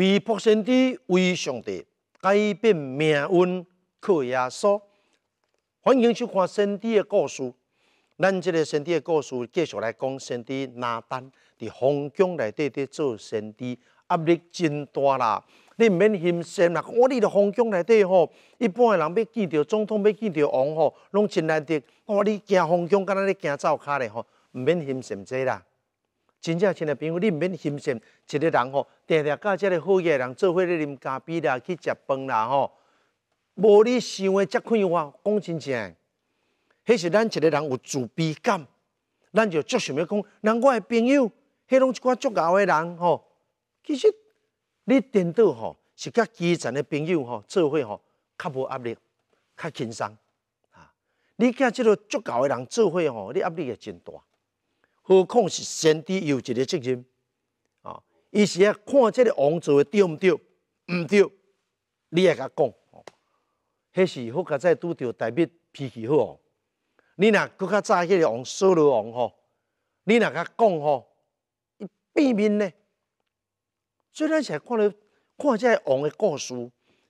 微博先知为上帝改变命运，靠耶稣。欢迎收看《先知的故事。咱这个《先知的故事继续来讲，先知拿单伫皇宫内底伫做先知，压力真大啦。你毋免嫌神啦，我你伫皇宫内底吼，一般嘅人要见到总统，要见到王吼，拢真难得。我你行皇宫，敢若咧行走卡咧吼，毋免嫌神这啦。真正亲爱朋友，你毋免嫌神，一个人吼。定定甲即个好嘢人做伙咧，啉咖啡啦，去食饭啦，吼，无你想诶遮快话，讲真正，迄是咱一个人有自卑感，咱就足想要讲，人我诶朋友，迄拢一寡足厚诶人，吼，其实你颠倒吼，是甲基层诶朋友吼做伙吼，较无压力，较轻松，啊，你甲即个足厚诶人做伙吼，你压力也真大，何况是身居有责任。伊是啊，看即个王做诶对毋对，毋对，你也甲讲吼。迄时好甲在拄着，代表脾气好哦。你若佮较早迄个王小罗王吼，你若甲讲吼，伊变面呢。所以咱是看了看个王诶故事，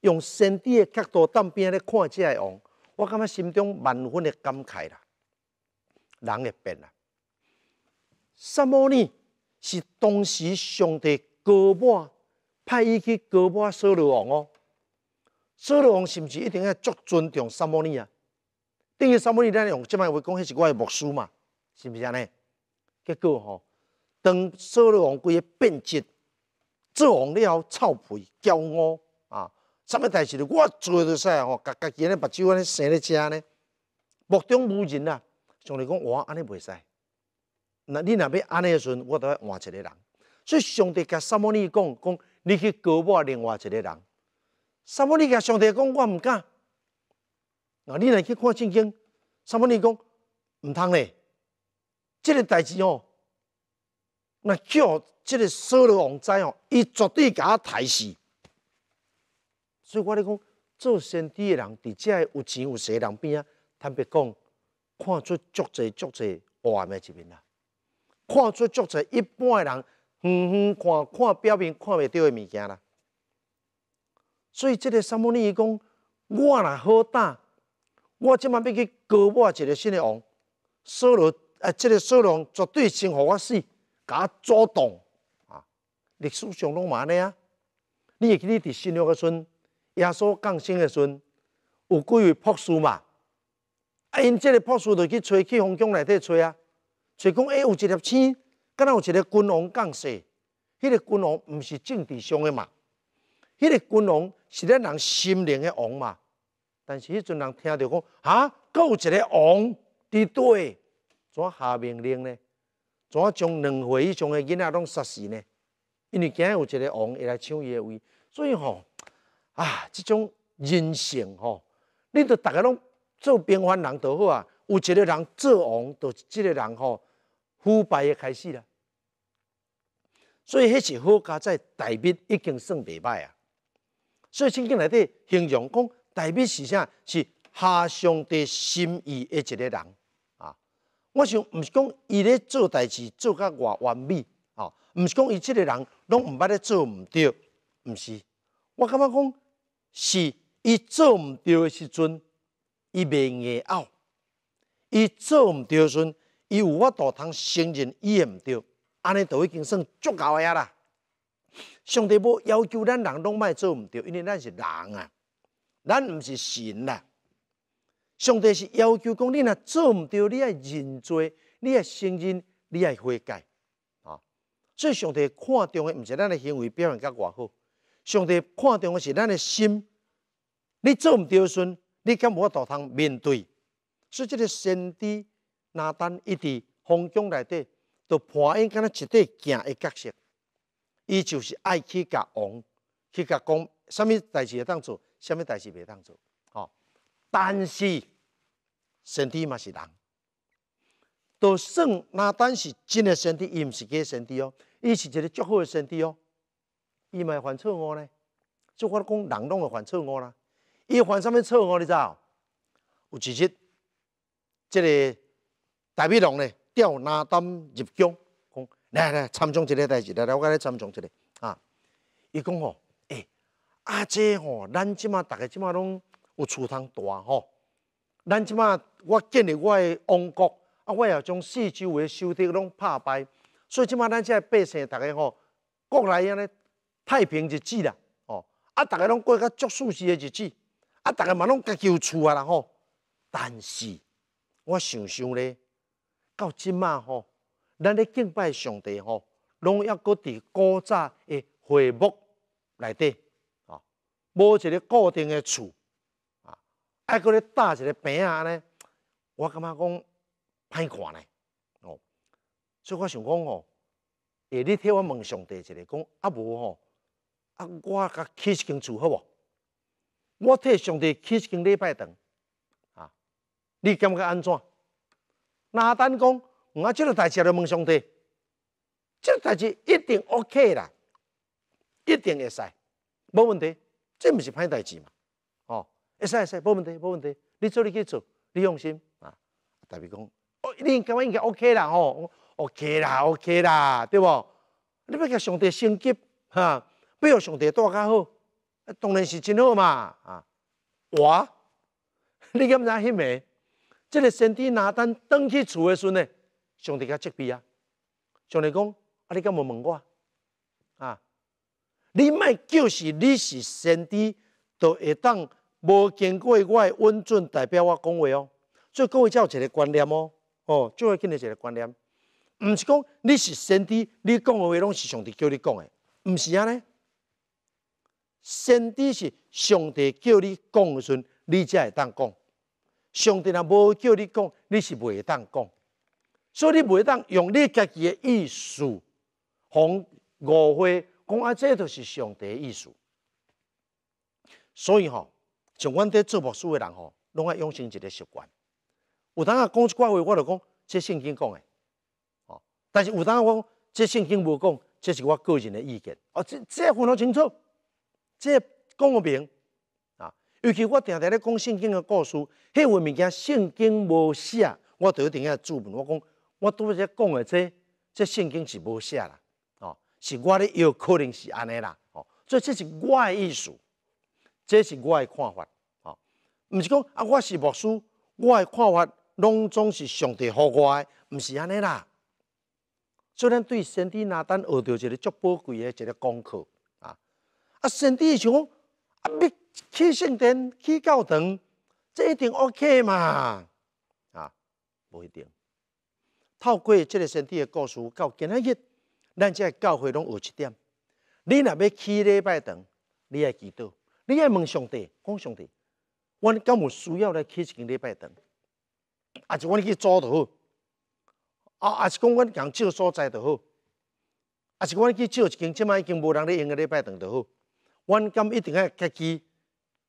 用先帝诶角度当边咧看个王，我感觉心中万分诶感慨啦。人会变啦，什么呢？是当时上帝高巴派伊去高巴扫罗王哦，扫罗王是毋是一定要足尊重撒摩尼啊？等于撒摩尼咱用即卖话讲，迄是我的牧师嘛，是毋是安尼？结果吼，当扫罗王规个变质，作王了臭屁骄傲啊！什么代志都我做都使吼，家家己安尼目睭安尼生在家呢，目中无人啊，上来讲我安尼袂使。那你若要安尼的时阵，我都要换一个人。所以上帝甲萨摩尼讲，讲你去告我另外一个人。萨摩尼甲上帝讲，我毋敢。那你若去看圣经，萨摩尼讲毋通嘞。即个代志哦，那叫即个撒罗王知哦，伊绝对甲我大死。所以我咧讲，做先事的人伫遮有钱有势人边啊，坦白讲看出足侪足侪暗咩一面啦。看出足侪一般诶人，远远看看表面看未到诶物件啦。所以即个萨摩尼讲，我若好胆，我即摆要去割我一个新诶王，索罗，啊，这个所罗绝对先互我死，我阻挡啊！历史上拢嘛安尼啊！你、你、伫新约诶阵、耶稣降生诶阵有几位博士嘛？啊，因即个博士就去吹去风宫内底吹啊！所以讲，哎，有一粒星，敢若有一个君王降世，迄个君王毋是政治上的嘛，迄个君王是咱人心灵的王嘛。但是迄阵人听到讲，啊，够有一个王，伫底，怎下命令呢？怎将两回以上的囡仔拢杀死呢？因为今有一个王会来抢伊的位，所以吼，啊，即种人性吼，你著逐个拢做平凡人就好啊。有一个人做王，就是这个人吼腐败的开始啦。所以迄是好佳在大明已经算袂歹啊。所以圣经内底形容讲，大明是啥？是下上帝心意的一个人啊。我想毋是讲伊咧做代志做甲偌完美啊，毋是讲伊即个人拢毋捌咧做毋对，毋是。我感觉讲，是伊做毋对的时阵，伊袂硬拗。伊做毋对时，伊有我大通承认伊嘅毋对，安尼就已经算足够啊啦。上帝无要求咱人拢莫做毋对，因为咱是人啊，咱毋是神啦。上帝是要求讲，你若做毋对，你爱认罪，你爱承认，你爱悔改啊。所以上帝看重的毋是咱的行为表现甲偌好，上帝看重的是咱的心。你做毋对时，你敢无大通面对？所以这个身体拿单一直风中内底，就扮演敢若绝对行的角色。伊就是爱去甲王，去甲讲，什物代志会当做，什么代志袂当做，吼。但是身体嘛是人，就算拿单是真的身体，伊毋是假身体哦，伊是一个足好的身体哦。伊嘛会犯错误呢，就讲讲人拢会犯错误啦。伊犯什物错误你知？有一日。即个大比郎呢调拿单入宫，讲来来参详一个代志，来了解咧参详一个啊。伊讲吼，诶，阿姐吼，咱即马大个即马拢有厝通大吼，咱即马我建立我的王国啊，我也将四周围收得拢拍败，所以即马咱个百姓大家吼，国内安尼太平日子啦，吼，啊大家拢过较足舒适的日子，啊大家嘛拢家己有厝啊啦吼，但是。我想想咧，到即马吼，咱咧敬拜上帝吼，拢抑搁伫古早的会幕内底，吼，无一个固定诶厝，啊，还搁咧搭一个棚仔咧，我感觉讲歹看咧，哦，所以我想讲吼，诶，日替我问上帝一个，讲啊无吼，啊，我甲起一间厝好无？我替上帝起一间礼拜堂。你感觉安怎？拿单讲，我即个代志嚟问上帝，即个代志一定 OK 啦，一定会使，无问题，这毋是歹代志嘛，哦，会使会使，无问题无问题，你做你去做，你用心，啊，代表讲，你应该应该 OK 啦，哦，OK 啦 OK 啦，对无？你甲上帝升级，要俾上帝带较好，当然是真好嘛，啊，我，你知影迄个？这个身体拿单倒去厝的时呢，上帝甲责备啊！上帝讲：，啊，你敢无问我？啊！你卖叫是你是身体，就会当无经过我温顺代表我讲话哦。所以各位有一个观念哦，哦，做一今日一个观念，毋是讲你是身体，你讲的话拢是上帝叫你讲的，毋是安尼。身体是上帝叫你讲的时，你才会当讲。上帝若无叫你讲，你是袂当讲，所以你袂当用你家己的意思，妨误会，讲啊，这就是上帝的意思。所以吼，像阮哋做牧师的人吼，拢爱养成一个习惯。有当啊，讲一句话，我就讲，这圣经讲的，哦，但是有当啊，讲，这圣经无讲，这是我个人的意见。哦，这，这分好清楚，这讲不明。尤其我常常咧讲圣经个故事，迄位物件圣经无写，我就一定要注文。我讲，我拄则讲诶，这，这圣经是无写啦，哦，是我咧有可能是安尼啦，哦，所以这是我诶意思，这是我诶看法，哦，毋是讲啊，我是牧师，我诶看法拢总是上帝我诶，毋是安尼啦。所以咱对身体拿单学到一个足宝贵诶一个功课，啊，啊身体是讲，啊别。去圣殿、去教堂，这一定 OK 嘛？啊，不一定。透过这个身体的故事，到今日，咱在教会拢有一点。你若要去礼拜堂，你爱祈祷，你爱问上帝、讲上帝。我敢有需要来去一间礼拜堂，还是我去租的好？啊，还是讲我讲照所在的好？还是我去照一间，即卖已经无人咧用诶礼拜堂就好。我敢一定爱家己。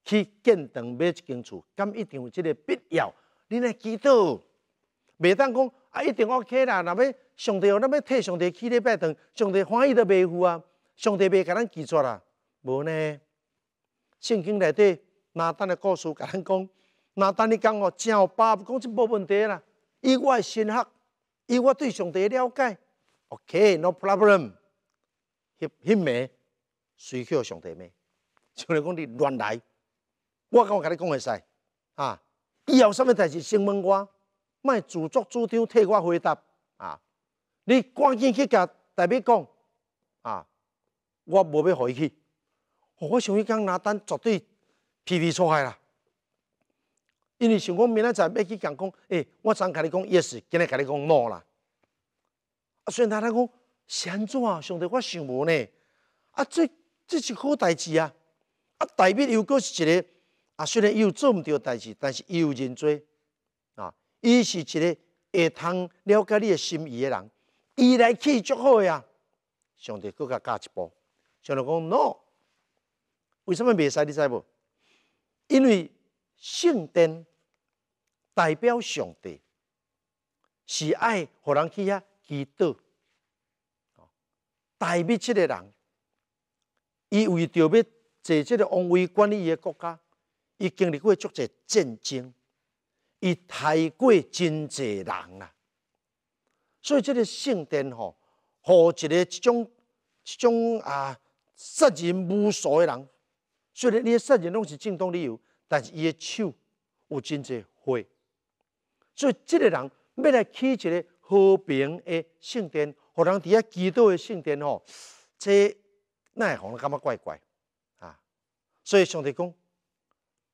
去建堂买一间厝，咁一定有即个必要。你来祈祷，袂当讲啊，一定 okay 啦。若要上帝，咱要替上帝起礼拜堂，上帝欢喜都佩赴啊！上帝会甲咱记住啦，无呢？圣经内底拿单嘅故事甲咱讲，拿单你讲哦，真把握，讲这无问题啦。以我信心因以我对上帝了解。OK，no problem。迄没？随叫上帝咩？像来讲你乱来。我跟有甲你讲会使啊！以后什么代志先问我，莫自作主张替我回答，啊！你赶紧去甲代表讲，啊！我无要回去，我想去刚拿单绝对皮皮错开啦，因为想讲明仔载要去讲讲，哎，我先甲你讲 yes，今日甲你讲 no 啦。啊，虽然他讲是安怎，兄弟，我想无呢。啊，这这是好代志啊，啊，代表又够是一个。啊，虽然伊有做毋到代志，但是伊有认罪啊，伊是一个会通了解你诶心意诶人，伊来去足好呀。上帝更加加一步，上帝讲，no，为什么未使你使无？因为圣殿代表上帝，是爱互人去遐祈祷，代表这个人，伊为着要做即个王位管理伊诶国家。伊经历过足侪战争，伊太过真侪人啦。所以即个圣殿吼，互一个一种一种啊杀人无数的人，虽然你嘅杀人拢是正当理由，但是伊嘅手有真侪血。所以即个人要来起一个和平的圣殿，互人伫遐祈祷的圣殿吼，这哪一人感觉怪怪啊？所以上帝讲。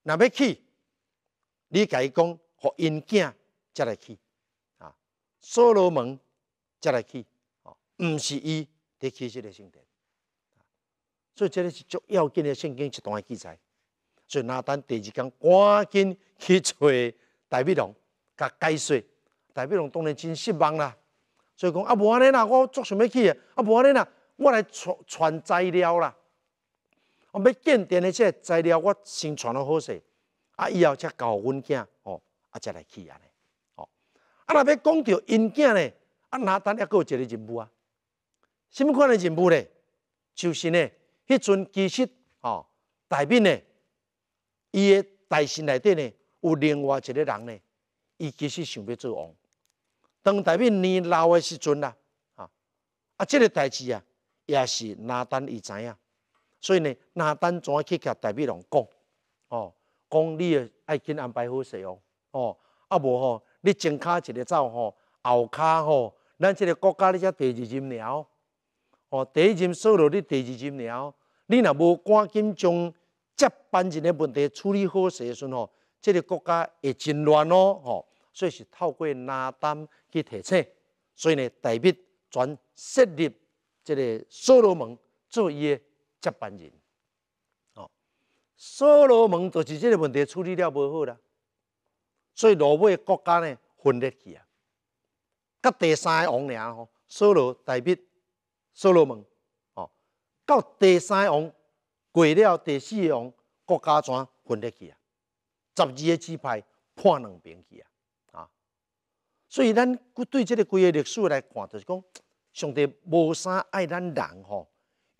若要去，你伊讲，互因囝才来去啊，所罗门才来去毋、唔是伊伫起即个圣殿，所以即个是足要紧的圣经一段记载。所以若当第二天赶紧去找大比龙，甲解说。大比龙当然真失望啦，所以讲啊无安尼啦，我足想要去诶啊无安尼啦，我来传传材料啦。我要鉴定的这材料，我先传了好势，啊，以后才交阮囝，哦，啊，才来去啊，哦，啊，若要讲到因囝呢，啊，纳等也有一个任务啊，什么款的任务呢？就是呢，迄阵其实，哦，大面呢，伊的代心内底呢，有另外一个人呢，伊其实想要做王。当大面年老的时阵啦，啊，啊，这个代志啊，也是拿丹伊知影。所以呢，拿单怎去甲大比人讲？哦，讲你要爱紧安排好势哦。哦，啊无吼，你前骹一个走吼，后骹吼，咱即个国家你才第二任了。哦，第一任收落你第二任了，你若无赶紧将接班人的问题处理好势时阵吼，这个国家会真乱哦。吼，所以是透过拿单去提醒。所以呢，大比全设立这个所罗门做伊个。接班人，哦，所罗门就是这个问题处理了无好啦，所以罗马国家呢分裂去啊。甲第三王俩吼，所罗代表所罗门，哦，到第三王过了第四王，国家全分裂去啊。十二个支派判两边去啊，啊，所以咱对这个规个历史来看，就是讲上帝无啥爱咱人吼。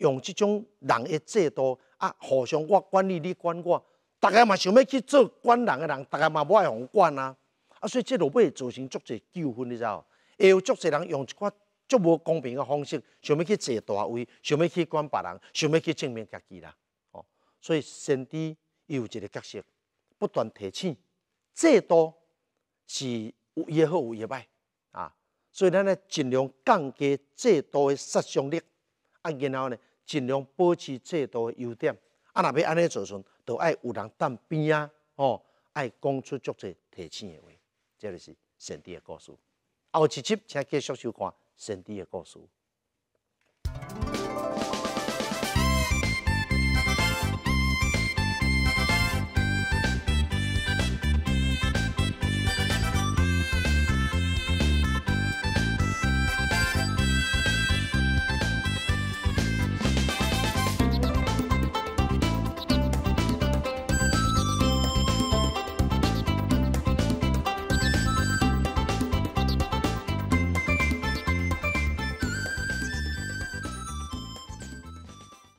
用这种人的制度啊，互相我管你，你管我，大家嘛想要去做管人的人，大家嘛不爱互管啊，啊，所以即落尾造成足侪纠纷，你知无？会有足侪人用一款足无公平的方式，想要去坐大位，想要去管别人，想要去证明家己啦。哦，所以先知有一个角色，不断提醒制度是有的好有的歹啊，所以咱咧尽量降低制度的杀伤力啊，然后呢，尽量保持制度的优点，啊，若要安尼做阵，就爱有人担边啊，哦，爱讲出足侪提醒的话，这就是神的故事。后一集请继续收看神的故事。